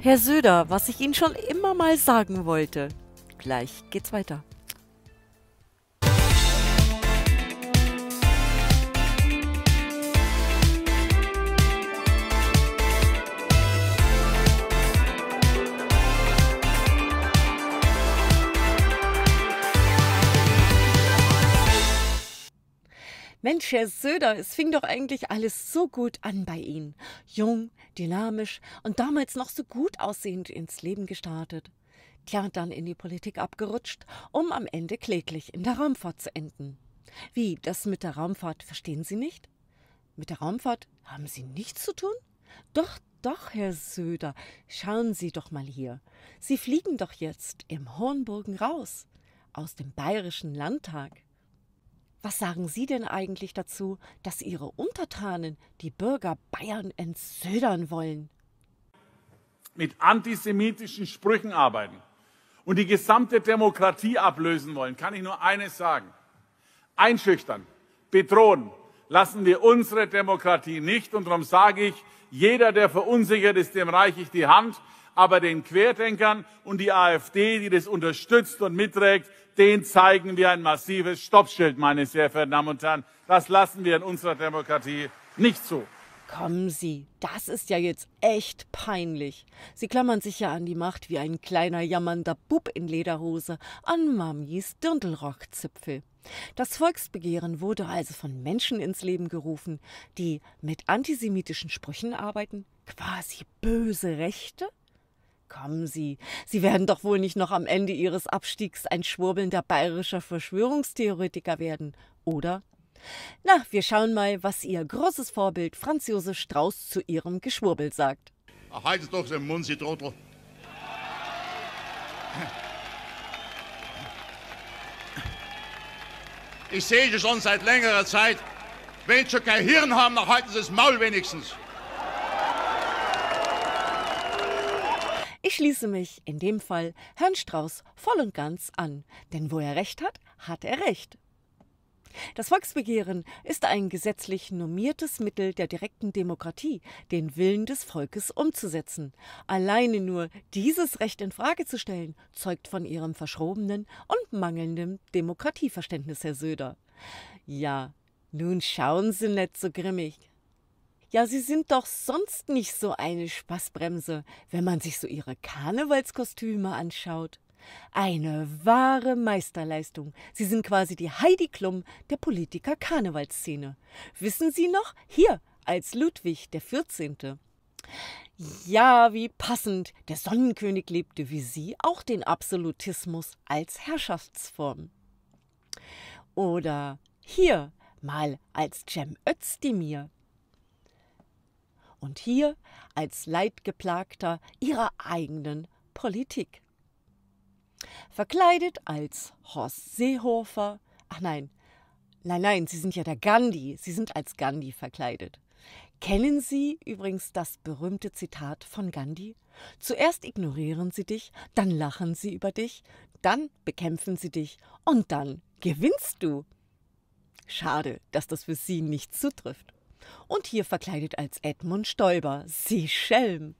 Herr Söder, was ich Ihnen schon immer mal sagen wollte. Gleich geht's weiter. Mensch, Herr Söder, es fing doch eigentlich alles so gut an bei Ihnen. Jung, dynamisch und damals noch so gut aussehend ins Leben gestartet. Tja, dann in die Politik abgerutscht, um am Ende kläglich in der Raumfahrt zu enden. Wie, das mit der Raumfahrt verstehen Sie nicht? Mit der Raumfahrt haben Sie nichts zu tun? Doch, doch, Herr Söder, schauen Sie doch mal hier. Sie fliegen doch jetzt im Hornburgen raus. Aus dem Bayerischen Landtag. Was sagen Sie denn eigentlich dazu, dass Ihre Untertanen die Bürger Bayern entsödern wollen? Mit antisemitischen Sprüchen arbeiten und die gesamte Demokratie ablösen wollen, kann ich nur eines sagen. Einschüchtern, bedrohen, lassen wir unsere Demokratie nicht. Und darum sage ich, jeder, der verunsichert ist, dem reiche ich die Hand. Aber den Querdenkern und die AfD, die das unterstützt und mitträgt, den zeigen wir ein massives Stoppschild, meine sehr verehrten Damen und Herren. Das lassen wir in unserer Demokratie nicht zu. Kommen Sie, das ist ja jetzt echt peinlich. Sie klammern sich ja an die Macht wie ein kleiner jammernder Bub in Lederhose an Mamis Dirndlrockzipfel. Das Volksbegehren wurde also von Menschen ins Leben gerufen, die mit antisemitischen Sprüchen arbeiten, quasi böse Rechte? Kommen Sie, Sie werden doch wohl nicht noch am Ende Ihres Abstiegs ein schwurbelnder bayerischer Verschwörungstheoretiker werden, oder? Na, wir schauen mal, was Ihr großes Vorbild Franz Josef Strauß zu Ihrem Geschwurbel sagt. Ach, haltet doch den Mund, Sie Trottel. Ich sehe Sie schon seit längerer Zeit. Wenn Sie kein Hirn haben, dann halten Sie das Maul wenigstens. Ich schließe mich in dem Fall Herrn Strauß voll und ganz an, denn wo er recht hat, hat er recht. Das Volksbegehren ist ein gesetzlich normiertes Mittel der direkten Demokratie, den Willen des Volkes umzusetzen. Alleine nur dieses Recht in Frage zu stellen, zeugt von ihrem verschrobenen und mangelnden Demokratieverständnis, Herr Söder. Ja, nun schauen Sie nicht so grimmig. Ja, Sie sind doch sonst nicht so eine Spaßbremse, wenn man sich so Ihre Karnevalskostüme anschaut. Eine wahre Meisterleistung. Sie sind quasi die Heidi Klum der Politiker Karnevalsszene. Wissen Sie noch? Hier, als Ludwig der 14. Ja, wie passend. Der Sonnenkönig lebte wie Sie auch den Absolutismus als Herrschaftsform. Oder hier mal als Cem Özdemir und hier als Leidgeplagter ihrer eigenen Politik. Verkleidet als Horst Seehofer, ach nein, nein, nein, Sie sind ja der Gandhi, Sie sind als Gandhi verkleidet. Kennen Sie übrigens das berühmte Zitat von Gandhi? Zuerst ignorieren sie dich, dann lachen sie über dich, dann bekämpfen sie dich und dann gewinnst du. Schade, dass das für Sie nicht zutrifft und hier verkleidet als Edmund Stoiber. Sie Schelm!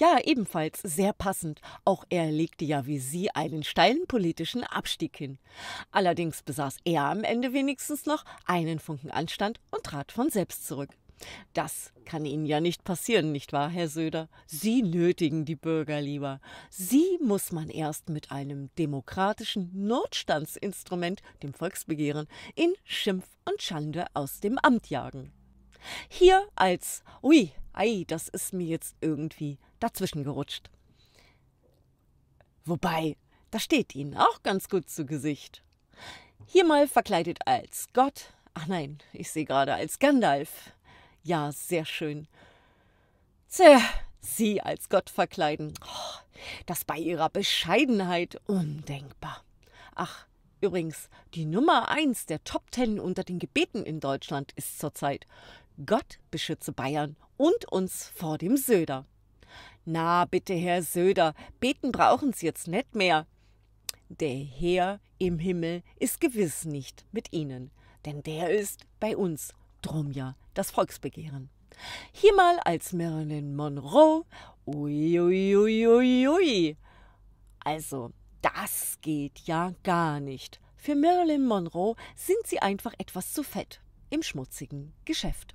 Ja, ebenfalls sehr passend. Auch er legte ja wie Sie einen steilen politischen Abstieg hin. Allerdings besaß er am Ende wenigstens noch einen Funken Anstand und trat von selbst zurück. Das kann Ihnen ja nicht passieren, nicht wahr, Herr Söder? Sie nötigen die Bürger lieber. Sie muss man erst mit einem demokratischen Notstandsinstrument, dem Volksbegehren, in Schimpf und Schande aus dem Amt jagen. Hier als Ui, ei, das ist mir jetzt irgendwie dazwischen gerutscht. Wobei, das steht Ihnen auch ganz gut zu Gesicht. Hier mal verkleidet als Gott, ach nein, ich sehe gerade als Gandalf ja, sehr schön. Tja, sie als Gott verkleiden. Oh, das bei ihrer Bescheidenheit undenkbar. Ach, übrigens, die Nummer eins der Top Ten unter den Gebeten in Deutschland ist zurzeit Gott beschütze Bayern und uns vor dem Söder. Na, bitte, Herr Söder, beten brauchen Sie jetzt nicht mehr. Der Herr im Himmel ist gewiss nicht mit Ihnen, denn der ist bei uns Drum ja, das Volksbegehren. Hier mal als Marilyn Monroe. Uiuiuiui. Also, das geht ja gar nicht. Für Marilyn Monroe sind sie einfach etwas zu fett im schmutzigen Geschäft.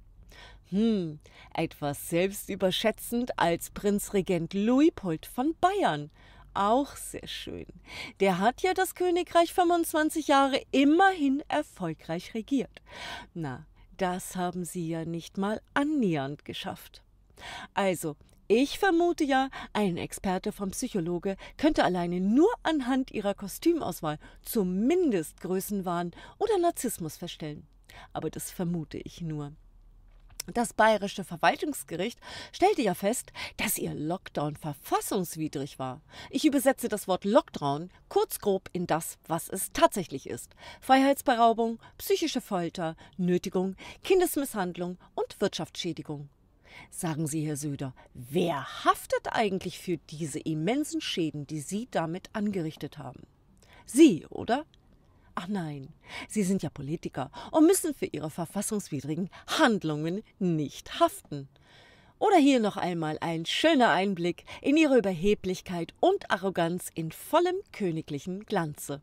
Hm, etwas selbstüberschätzend als Prinzregent Luipold von Bayern. Auch sehr schön. Der hat ja das Königreich 25 Jahre immerhin erfolgreich regiert. Na, das haben Sie ja nicht mal annähernd geschafft. Also, ich vermute ja, ein Experte vom Psychologe könnte alleine nur anhand ihrer Kostümauswahl zumindest Größenwahn oder Narzissmus feststellen. Aber das vermute ich nur. Das bayerische Verwaltungsgericht stellte ja fest, dass ihr Lockdown verfassungswidrig war. Ich übersetze das Wort Lockdown kurz grob in das, was es tatsächlich ist. Freiheitsberaubung, psychische Folter, Nötigung, Kindesmisshandlung und Wirtschaftsschädigung. Sagen Sie, Herr Söder, wer haftet eigentlich für diese immensen Schäden, die Sie damit angerichtet haben? Sie, oder? Ach nein, Sie sind ja Politiker und müssen für Ihre verfassungswidrigen Handlungen nicht haften. Oder hier noch einmal ein schöner Einblick in Ihre Überheblichkeit und Arroganz in vollem königlichen Glanze.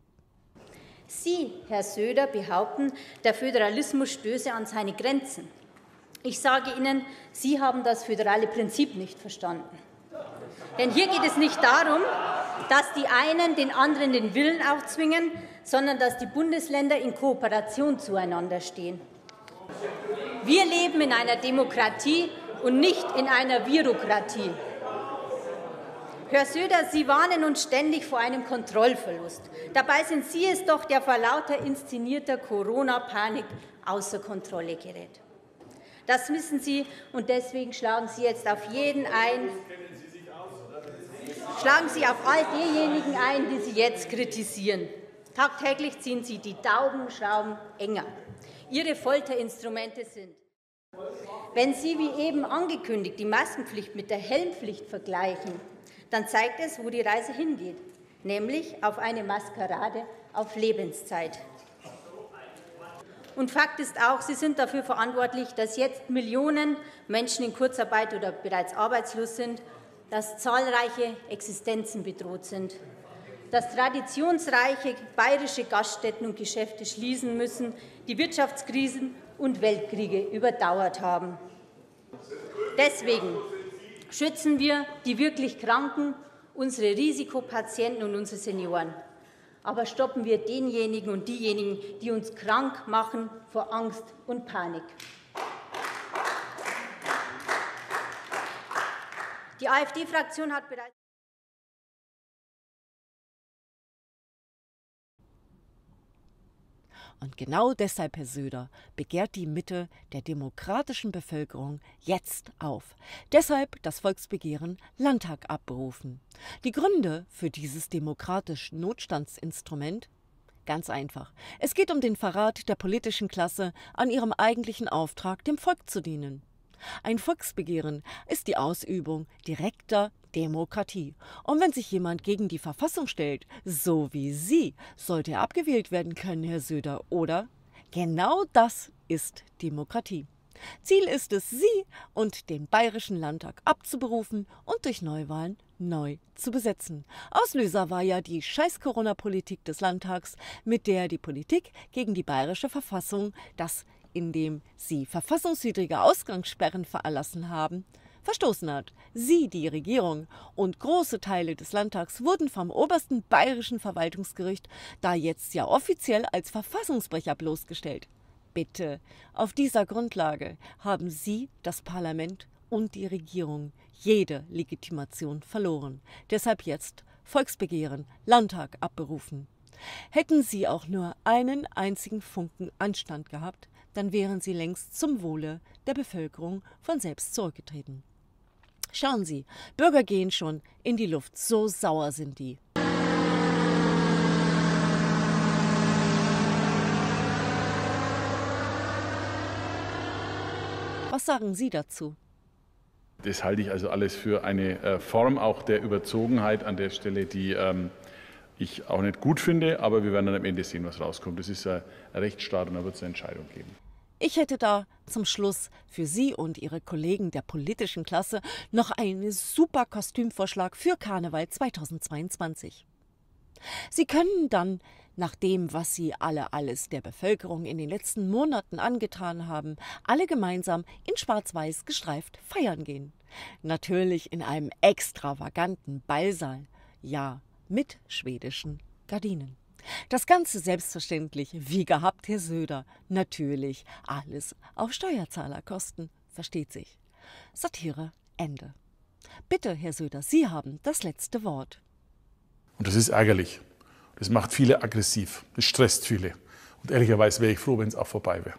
Sie, Herr Söder, behaupten, der Föderalismus stöße an seine Grenzen. Ich sage Ihnen, Sie haben das föderale Prinzip nicht verstanden. Denn hier geht es nicht darum, dass die einen den anderen den Willen aufzwingen, sondern dass die Bundesländer in Kooperation zueinander stehen. Wir leben in einer Demokratie und nicht in einer Bürokratie. Herr Söder, Sie warnen uns ständig vor einem Kontrollverlust. Dabei sind Sie es doch, der vor lauter inszenierter Corona-Panik außer Kontrolle gerät. Das wissen Sie, und deswegen schlagen Sie jetzt auf jeden ein. Schlagen Sie auf all diejenigen ein, die Sie jetzt kritisieren. Tagtäglich ziehen sie die Daumenschrauben enger. Ihre Folterinstrumente sind, wenn Sie wie eben angekündigt die Maskenpflicht mit der Helmpflicht vergleichen, dann zeigt es, wo die Reise hingeht, nämlich auf eine Maskerade auf Lebenszeit. Und Fakt ist auch, Sie sind dafür verantwortlich, dass jetzt Millionen Menschen in Kurzarbeit oder bereits arbeitslos sind, dass zahlreiche Existenzen bedroht sind dass traditionsreiche bayerische Gaststätten und Geschäfte schließen müssen, die Wirtschaftskrisen und Weltkriege überdauert haben. Deswegen schützen wir die wirklich Kranken, unsere Risikopatienten und unsere Senioren. Aber stoppen wir denjenigen und diejenigen, die uns krank machen vor Angst und Panik. Die AfD-Fraktion hat bereits Und genau deshalb, Herr Söder, begehrt die Mitte der demokratischen Bevölkerung jetzt auf. Deshalb das Volksbegehren Landtag abberufen. Die Gründe für dieses demokratische Notstandsinstrument Ganz einfach. Es geht um den Verrat der politischen Klasse an ihrem eigentlichen Auftrag, dem Volk zu dienen. Ein Volksbegehren ist die Ausübung direkter Demokratie. Und wenn sich jemand gegen die Verfassung stellt, so wie Sie, sollte er abgewählt werden können, Herr Söder, oder? Genau das ist Demokratie. Ziel ist es, Sie und den Bayerischen Landtag abzuberufen und durch Neuwahlen neu zu besetzen. Auslöser war ja die Scheiß-Corona-Politik des Landtags, mit der die Politik gegen die bayerische Verfassung, das indem sie verfassungswidrige Ausgangssperren veranlassen haben, verstoßen hat. Sie, die Regierung und große Teile des Landtags wurden vom obersten bayerischen Verwaltungsgericht da jetzt ja offiziell als Verfassungsbrecher bloßgestellt. Bitte, auf dieser Grundlage haben Sie das Parlament und die Regierung jede Legitimation verloren. Deshalb jetzt Volksbegehren, Landtag abberufen. Hätten Sie auch nur einen einzigen Funken Anstand gehabt, dann wären Sie längst zum Wohle der Bevölkerung von selbst zurückgetreten. Schauen Sie, Bürger gehen schon in die Luft, so sauer sind die. Was sagen Sie dazu? Das halte ich also alles für eine äh, Form auch der Überzogenheit an der Stelle, die ähm, ich auch nicht gut finde. Aber wir werden dann am Ende sehen, was rauskommt. Das ist äh, ein Rechtsstaat und da wird es eine Entscheidung geben. Ich hätte da zum Schluss für Sie und Ihre Kollegen der politischen Klasse noch einen super Kostümvorschlag für Karneval 2022. Sie können dann, nach dem, was Sie alle alles der Bevölkerung in den letzten Monaten angetan haben, alle gemeinsam in schwarz-weiß gestreift feiern gehen. Natürlich in einem extravaganten Ballsaal, ja, mit schwedischen Gardinen. Das Ganze selbstverständlich, wie gehabt, Herr Söder. Natürlich, alles auf Steuerzahlerkosten, versteht sich. Satire, Ende. Bitte, Herr Söder, Sie haben das letzte Wort. Und das ist ärgerlich. Das macht viele aggressiv. Das stresst viele. Und ehrlicherweise wäre ich froh, wenn es auch vorbei wäre.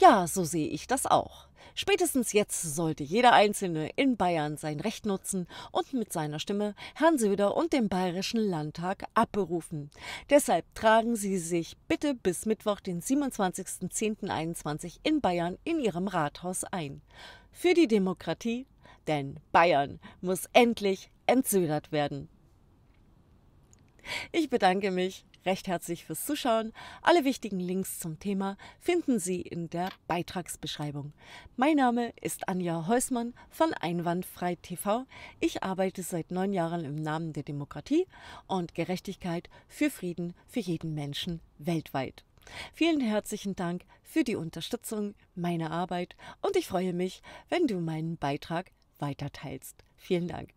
Ja, so sehe ich das auch. Spätestens jetzt sollte jeder Einzelne in Bayern sein Recht nutzen und mit seiner Stimme Herrn Söder und den Bayerischen Landtag abberufen. Deshalb tragen Sie sich bitte bis Mittwoch, den 27.10.21 in Bayern in Ihrem Rathaus ein. Für die Demokratie, denn Bayern muss endlich entsödert werden. Ich bedanke mich recht herzlich fürs Zuschauen. Alle wichtigen Links zum Thema finden Sie in der Beitragsbeschreibung. Mein Name ist Anja Heusmann von Einwandfrei TV. Ich arbeite seit neun Jahren im Namen der Demokratie und Gerechtigkeit für Frieden für jeden Menschen weltweit. Vielen herzlichen Dank für die Unterstützung meiner Arbeit und ich freue mich, wenn du meinen Beitrag weiterteilst. Vielen Dank.